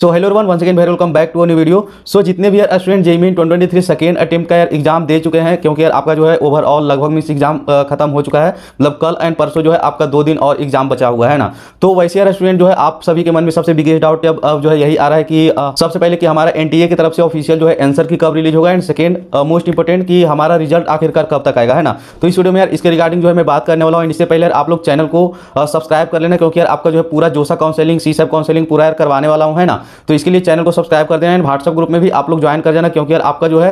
so hello one one second very welcome back to a new video so जितने भी यार student JEE Main twenty twenty three second attempt का यार exam दे चुके हैं क्योंकि यार आपका जो है ओवरऑल लगभग मिस एग्जाम खत्म हो चुका है मतलब कल एंड परसों जो है आपका दो दिन और एग्जाम बचा हुआ है ना तो वैसे यार स्टूडेंट जो है आप सभी के मन में सबसे बिगेस्ट डाउट अब, अब जो है यही आ रहा है कि सबसे पहले कि हमारा एन की तरफ से ऑफिशियल जो है एंसर की कब रिलीज होगा एंड सेकेंड मोस्ट इंपॉर्टेंट कि हमारा रिजल्ट आखिरकार कब तक आएगा है ना तो इस वीडियो में यार इसके रिगार्डिंग जो है मैं बात करने वाला हूँ इससे पहले आप लोग चैनल को सब्सक्राइब कर लेना क्योंकि यार आपका जो है पूरा जोसा काउंसिलिंग सी सब काउंसिलिंग पूरा यार करवाने वाला हूँ है ना तो इसके लिए चैनल को सब्सक्राइब कर देना एंड व्हाट्सअप ग्रुप में भी आप लोग ज्वाइन कर जाना क्योंकि यार आपका जो है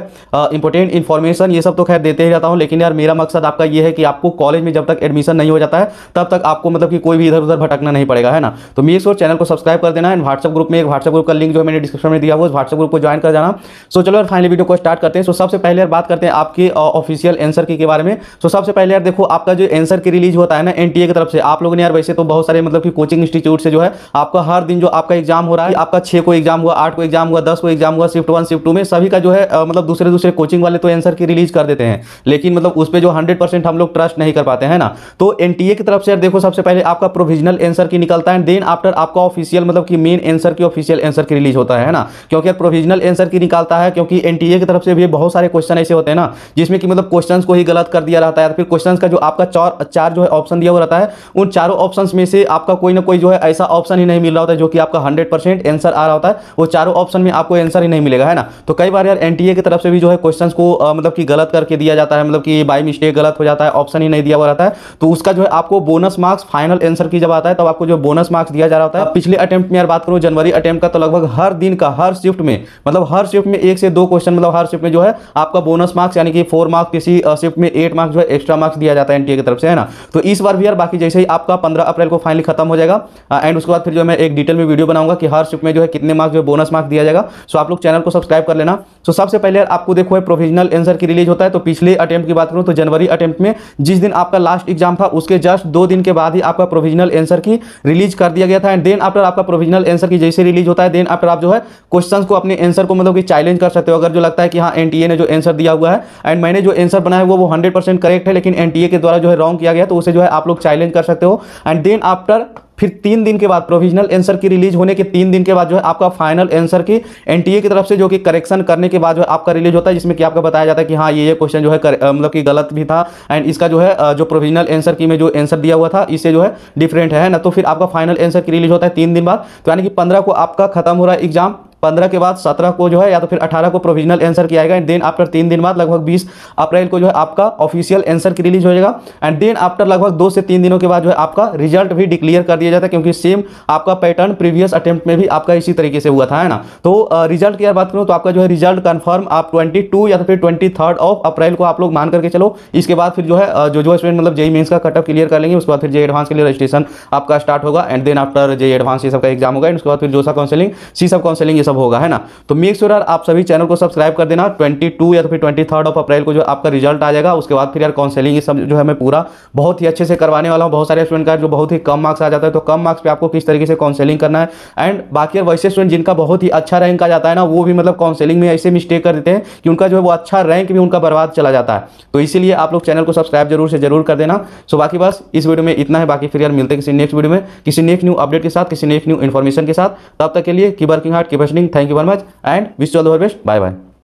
इंपॉर्टेंट इन्फॉर्मेशन ये सब तो खैर देते ही रहता हूँ लेकिन यार मेरा मकसद आपका ये है कि आपको कॉलेज में जब तक एडमिशन नहीं हो जाता है तब तक आपको मतलब कि कोई भी इधर उधर भटकना नहीं पड़ेगा है ना तो मेरे शोर चैनल को सब्सक्राइब कर देना एंड व्हाट्सअप ग्रुप में एक व्हाट्सअप ग्रुप का लिंक जो मैंने डिस्क्रिप्शन में दिया हुआ उस व्हाट्सअप ग्रुप को ज्वाइन कर जाना सो चलो यार फाइनली वीडियो को स्टार्ट करते हैं सो सबसे पहले यार बात करते हैं आपके ऑफिशियल एंसर के बारे में सो सबसे पहले यार देखो आपका जो एंसर की रिलीज होता है ना एनटीए की तरफ से आप लोगों ने यार वैसे तो बहुत सारे मतलब कि कोचिंग इंस्टीट्यूट से जो है आपका हर दिन जो आपका एग्जाम हो रहा है आपका छः को एग्जाम हुआ आठ को एग्जाम हुआ दस को एग्जाम हुआ शिफ्ट वन शिफ्ट टू में सभी का जो है मतलब दूसरे दूसरे कोचिंग वाले तो आंसर की रिलीज कर देते हैं लेकिन मतलब उस पर जो हंड्रेड हम लोग ट्रस्ट नहीं कर पाते हैं ना तो एन की तरफ से यार देखो सबसे पहले आपका प्रोविजनल एंसर की निकलता है देन आफ्टर आपका ऑफिशियल मतलब कि main answer key official answer key release होता है ना क्योंकि यार प्रोविजनल एंसर की निकालता है क्योंकि एन की तरफ से भी बहुत सारे क्वेश्चन ऐसे होते हैं ना जिसमें कि मतलब क्वेश्चन को ही गलत कर दिया रहता है या फिर क्वेश्चन का जो आपका चार चार जो है ऑप्शन दिया हुआ रहता है उन चारों ऑप्शन में से आपका कोई ना कोई जो है ऐसा ऑप्शन ही नहीं मिल रहा होता है जो कि आपका हंड्रेड आंसर आंसर आ रहा होता है वो चारों ऑप्शन में आपको आंसर ही नहीं मिलेगा है ना तो कई बार यार एन की तरफ से भी जो है क्वेश्चन को मतलब कि गलत करके दिया जाता है मतलब कि बाई मिस्टेक गलत हो जाता है ऑप्शन ही नहीं दिया हुआ रहता है तो उसका जो है आपको बोनस मार्क्स फाइनल आंसर की जब आता है तब आपको जो बोनस मार्क्स दिया जा रहा होता है पिछले अटैम्प्ट में यार बात करूँ जनवरी अटैम्प का तो लगभग हर दिन का हर शिफ्ट में मतलब हर शिफ्ट में एक से दो क्वेश्चन मतलब हर शिफ्ट में जो है आपका बोनस मार्क्स यानी कि फोर मार्क्स किसी शिफ्ट में एट मार्क्स जो है एक्स्ट्रा मार्क्स दिया जाता है एनटीए की तरफ से है ना तो इस बार भी यार बाकी जैसे ही आपका पंद्रह अप्रैल को फाइनली खत्म हो जाएगा एंड उसके बाद फिर जो मैं एक डिटेल में वीडियो बनाऊंगा कि हर शिफ्ट में जो जाएगा कितने मार्क्स में बोनस मार्क्स दिया जाएगा सो आप लोग चैनल को सब्सक्राइब कर लेना सो सबसे पहले आपको देखो है प्रोविजनल आंसर की रिलीज होता है तो पिछले अटैम्प्ट की बात करूँ तो जनवरी अटैम्प्ट में जिस दिन आपका लास्ट एग्जाम था उसके जस्ट दो दिन के बाद ही आपका प्रोविजनल आंसर की रिलीज कर दिया गया था एंड देन आफ्टर आपका प्रोविजनल आंसर की जैसे रिलीज होता है देन आफ्टर आप जो है क्वेश्चन को अपने आंसर को मतलब कि चैलेंज कर सकते हो अगर जो लगता है कि हाँ एनटीए ने जो आंसर दिया हुआ है एंड मैंने जो आंसर बनाया हुआ वो हंड्रेड परसेंट करेक्ट है लेकिन एनटीए के द्वारा जो है रॉन्ग किया गया तो उसे जो है आप लोग चैलेंज कर सकते हो एंड देन आफ्टर फिर तीन दिन के बाद प्रोविजनल आंसर की रिलीज होने के तीन दिन के बाद जो है आपका फाइनल आंसर की एनटीए की तरफ से जो कि करेक्शन करने के बाद जो है आपका रिलीज होता है जिसमें कि आपका बताया जाता है कि हाँ ये ये क्वेश्चन जो है मतलब कि गलत भी था एंड इसका जो है जो प्रोविजनल आंसर की में जो आंसर दिया हुआ था इससे जो है डिफरेंट है ना तो फिर आपका फाइनल आंसर की रिलीज होता है तीन दिन बाद तो यानी कि पंद्रह को आपका खत्म हो रहा है एग्जाम पंद्रह के बाद सत्रह को जो है या तो फिर अठारह को प्रोविजनल आंसर किया जाएगा एंड देन आफ्टर तीन दिन बाद लगभग बीस अप्रैल को जो है आपका ऑफिशियल आंसर की रिलीज हो जाएगा एंड देन आफ्टर लगभग दो से तीन दिनों के बाद जो है आपका रिजल्ट भी डिक्लेयर कर दिया जाता है क्योंकि सेम आपका पैटर्न प्रीवियस अटेम्प्ट में भी आपका इसी तरीके से हुआ था है ना तो रिजल्ट की अगर बात करूँ तो आपका जो है रिजल्ट कन्फर्म आप ट्वेंटी या तो फिर ट्वेंटी ऑफ अप्रैल को आप लोग मान करके चलो इसके बाद फिर जो है जो जो स्टूडेंट मतलब जेई मेन्स e e का कटअप क्लियर कर लेंगे उसके बाद फिर जे एडवांस e के लिए रजिस्ट्रेशन आपका स्टार्ट होगा and then after J advance ये सबका एग्जाम होगा एंड उसके बाद फिर जो सा काउंसिलिंग सी सब काउंसिलिंग ये सब सब होगा है ना तो मेक श्योर यार आप सभी चैनल को सब्सक्राइब कर देना ट्वेंटी टू या तो फिर ट्वेंटी थर्ड ऑफ अप्रैल को जो आपका रिजल्ट आ जाएगा उसके बाद फिर यार काउंसलिंग सब जो है मैं पूरा बहुत ही अच्छे से करवाने वाला हूँ बहुत सारे स्टूडेंट का जो बहुत ही कम मार्क्स आ जाता है तो कम मार्क्स पर आपको किस तरीके से काउंसलिंग करना है एंड बाकी वैसे स्टूडेंट जिनका बहुत ही अच्छा रैंक आ जाता है ना वो भी मतलब काउंसलिंग में ऐसे मिस्टेक कर देते हैं कि उनका जो है वो अच्छा रैंक भी उनका बर्बाद चला जाता है तो इसीलिए आप लोग चैनल को सब्सक्राइब जरूर से जरूर कर देना सो बाकी बस इस वीडियो में इतना है बाकी फिर यार मिलते हैं किसी नेक्स्ट वीडियो में किसी नेक्स्ट न्यू अपडेट के साथ किसी नेक्स्ट न्यू इन्फॉर्मेशन के साथ तब तक के लिए की वर्किंग हार्ट की watching thank you very much and wish you all the best bye bye